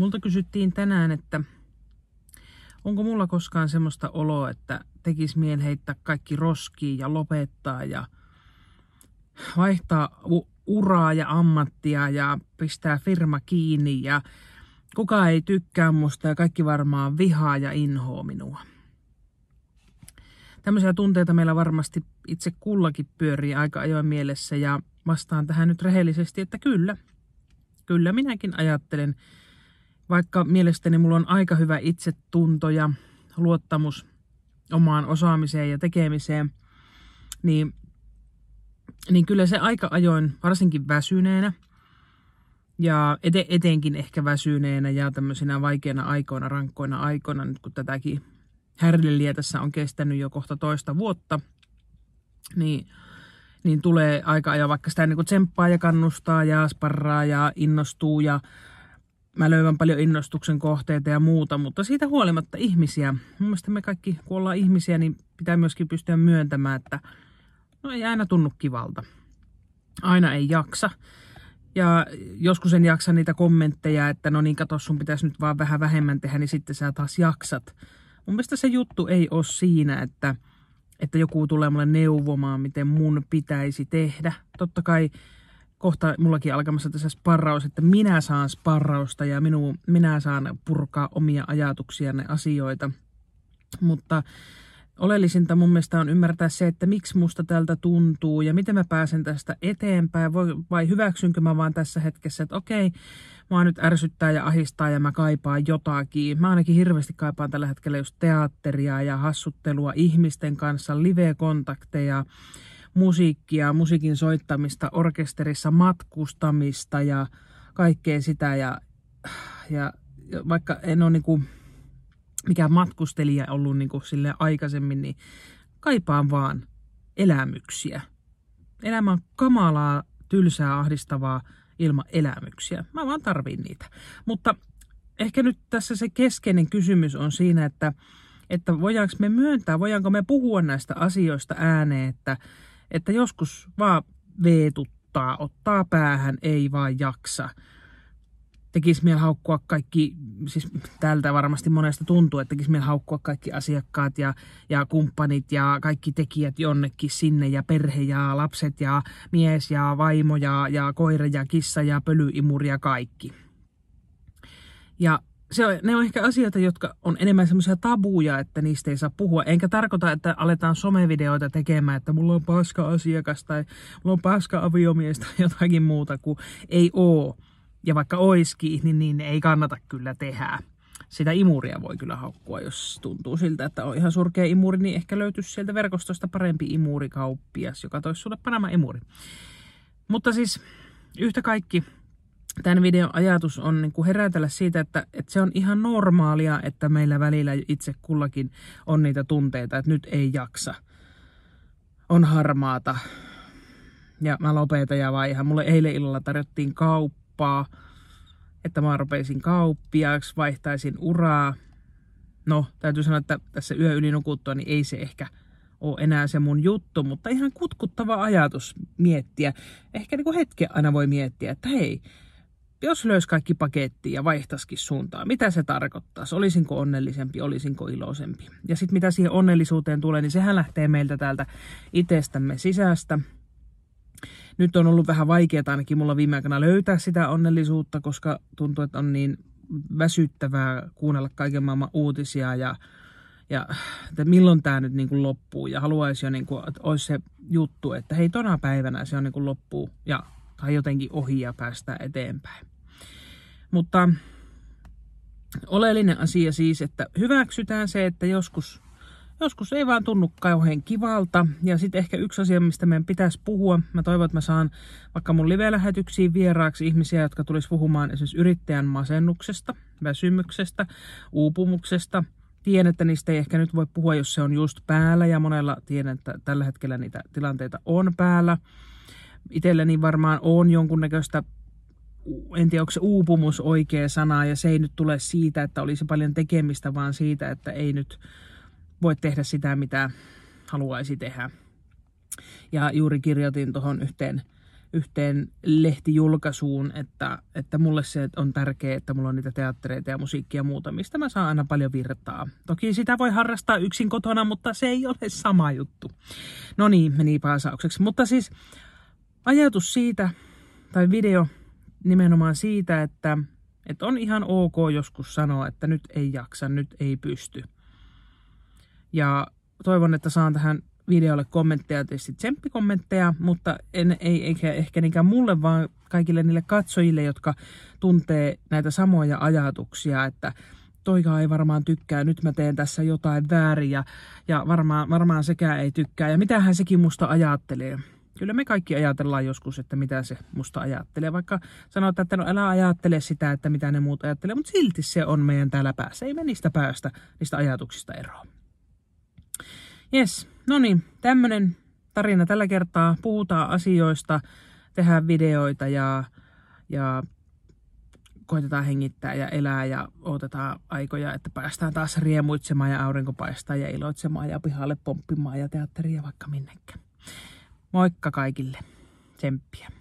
Multa kysyttiin tänään, että onko mulla koskaan semmoista oloa, että tekis mieli heittää kaikki roskiin ja lopettaa ja vaihtaa uraa ja ammattia ja pistää firma kiinni ja kukaan ei tykkää musta ja kaikki varmaan vihaa ja inhoa minua. Tämmöisiä tunteita meillä varmasti itse kullakin pyörii aika ajoin mielessä ja vastaan tähän nyt rehellisesti, että kyllä. Kyllä minäkin ajattelen vaikka mielestäni mulla on aika hyvä itsetunto ja luottamus omaan osaamiseen ja tekemiseen, niin, niin kyllä se aika ajoin, varsinkin väsyneenä ja ete, etenkin ehkä väsyneenä ja tämmöisenä vaikeana aikoina, rankkoina aikoina, nyt kun tätäkin härdelliä tässä on kestänyt jo kohta toista vuotta, niin, niin tulee aika ajoin, vaikka sitä niin tsemppaa ja kannustaa ja sparraa ja innostuu ja mä löydän paljon innostuksen kohteita ja muuta, mutta siitä huolimatta ihmisiä. Mun mielestä me kaikki, kun ollaan ihmisiä, niin pitää myöskin pystyä myöntämään, että no ei aina tunnu kivalta. Aina ei jaksa. Ja joskus en jaksa niitä kommentteja, että no niin, kato, sun pitäisi nyt vaan vähän vähemmän tehdä, niin sitten sä taas jaksat. Mun mielestä se juttu ei ole siinä, että, että joku tulee mulle neuvomaan, miten mun pitäisi tehdä. Totta kai kohta mullakin alkamassa tässä sparraus, että minä saan sparrausta ja minu, minä saan purkaa omia ajatuksia asioita. Mutta oleellisinta mun mielestä on ymmärtää se, että miksi musta tältä tuntuu ja miten mä pääsen tästä eteenpäin vai hyväksynkö mä vaan tässä hetkessä, että okei, mua nyt ärsyttää ja ahistaa ja mä kaipaan jotakin. Mä ainakin hirveästi kaipaan tällä hetkellä just teatteria ja hassuttelua ihmisten kanssa, live-kontakteja, musiikkia, musiikin soittamista, orkesterissa matkustamista ja kaikkea sitä. Ja, ja vaikka en ole niinku mikään matkustelija ollut niin sille aikaisemmin, niin kaipaan vaan elämyksiä. Elämä on kamalaa, tylsää, ahdistavaa ilman elämyksiä. Mä vaan tarvin niitä. Mutta ehkä nyt tässä se keskeinen kysymys on siinä, että, että voidaanko me myöntää, voidaanko me puhua näistä asioista ääneen, että että joskus vaan veetuttaa, ottaa päähän, ei vaan jaksa. Tekisi mieli haukkua kaikki, siis tältä varmasti monesta tuntuu, että tekisi mieli haukkua kaikki asiakkaat ja, ja kumppanit ja kaikki tekijät jonnekin sinne ja perhe ja lapset ja mies ja vaimo ja, ja koira ja kissa ja pölyimuri ja kaikki. Ja se on, ne on ehkä asioita, jotka on enemmän semmoisia tabuja, että niistä ei saa puhua. Enkä tarkoita, että aletaan somevideoita tekemään, että mulla on paska asiakas tai mulla on paska aviomies tai jotakin muuta, kuin ei oo. Ja vaikka oiski, niin, niin ei kannata kyllä tehdä. Sitä imuria voi kyllä haukkua, jos tuntuu siltä, että on ihan surkea imuri, niin ehkä löytyisi sieltä verkostosta parempi imurikauppias, joka toisi sulle paremman imuri. Mutta siis yhtä kaikki tämän videon ajatus on niin kuin herätellä siitä, että, että se on ihan normaalia, että meillä välillä itse kullakin on niitä tunteita, että nyt ei jaksa, on harmaata ja mä lopetan ja ihan. Mulle eilen illalla tarjottiin kauppaa, että mä rupeisin kauppiaaksi, vaihtaisin uraa. No, täytyy sanoa, että tässä yö yli nukuttua, niin ei se ehkä ole enää se mun juttu, mutta ihan kutkuttava ajatus miettiä. Ehkä niin kuin hetken aina voi miettiä, että hei, jos löys kaikki pakettiin ja vaihtaisikin suuntaa, mitä se tarkoittaa? Olisinko onnellisempi, olisinko iloisempi? Ja sitten mitä siihen onnellisuuteen tulee, niin sehän lähtee meiltä täältä itsestämme sisästä. Nyt on ollut vähän vaikeaa ainakin mulla viime aikana löytää sitä onnellisuutta, koska tuntuu, että on niin väsyttävää kuunnella kaiken maailman uutisia ja ja että milloin tämä nyt niin kuin loppuu ja haluaisin jo, niin kuin, että olisi se juttu, että hei tona päivänä se on niin kuin loppuu ja, tai jotenkin ohi ja päästään eteenpäin. Mutta oleellinen asia siis, että hyväksytään se, että joskus, joskus ei vaan tunnu kauhean kivalta. Ja sitten ehkä yksi asia, mistä meidän pitäisi puhua, mä toivon, että mä saan vaikka mun live-lähetyksiin vieraaksi ihmisiä, jotka tulisi puhumaan esimerkiksi yrittäjän masennuksesta, väsymyksestä, uupumuksesta – tiedän, että niistä ei ehkä nyt voi puhua, jos se on just päällä ja monella tiedän, että tällä hetkellä niitä tilanteita on päällä. Itselläni varmaan on jonkunnäköistä en tiedä onko se uupumus oikea sana ja se ei nyt tule siitä, että olisi paljon tekemistä, vaan siitä, että ei nyt voi tehdä sitä, mitä haluaisi tehdä. Ja juuri kirjoitin tuohon yhteen, yhteen lehtijulkaisuun, että, että mulle se on tärkeää, että mulla on niitä teattereita ja musiikkia ja muuta, mistä mä saan aina paljon virtaa. Toki sitä voi harrastaa yksin kotona, mutta se ei ole sama juttu. No niin, meni paasaukseksi. Mutta siis ajatus siitä, tai video, nimenomaan siitä, että, että on ihan ok joskus sanoa, että nyt ei jaksa, nyt ei pysty. Ja toivon, että saan tähän videolle kommentteja, tietysti tsemppikommentteja, mutta en, ei ehkä ehkä niinkään mulle, vaan kaikille niille katsojille, jotka tuntee näitä samoja ajatuksia, että toikaa ei varmaan tykkää, nyt mä teen tässä jotain väärin ja, ja varmaan, varmaan sekään ei tykkää ja mitähän sekin musta ajattelee kyllä me kaikki ajatellaan joskus, että mitä se musta ajattelee. Vaikka sanotaan, että no älä ajattele sitä, että mitä ne muut ajattelee, mutta silti se on meidän täällä päässä. Ei me niistä päästä, niistä ajatuksista eroon. Jes, no niin, tämmönen tarina tällä kertaa. Puhutaan asioista, tehdään videoita ja, ja koitetaan hengittää ja elää ja otetaan aikoja, että päästään taas riemuitsemaan ja aurinko paistaa ja iloitsemaan ja pihalle pomppimaan ja teatteria vaikka minnekään. Moikka kaikille. Tsemppiä.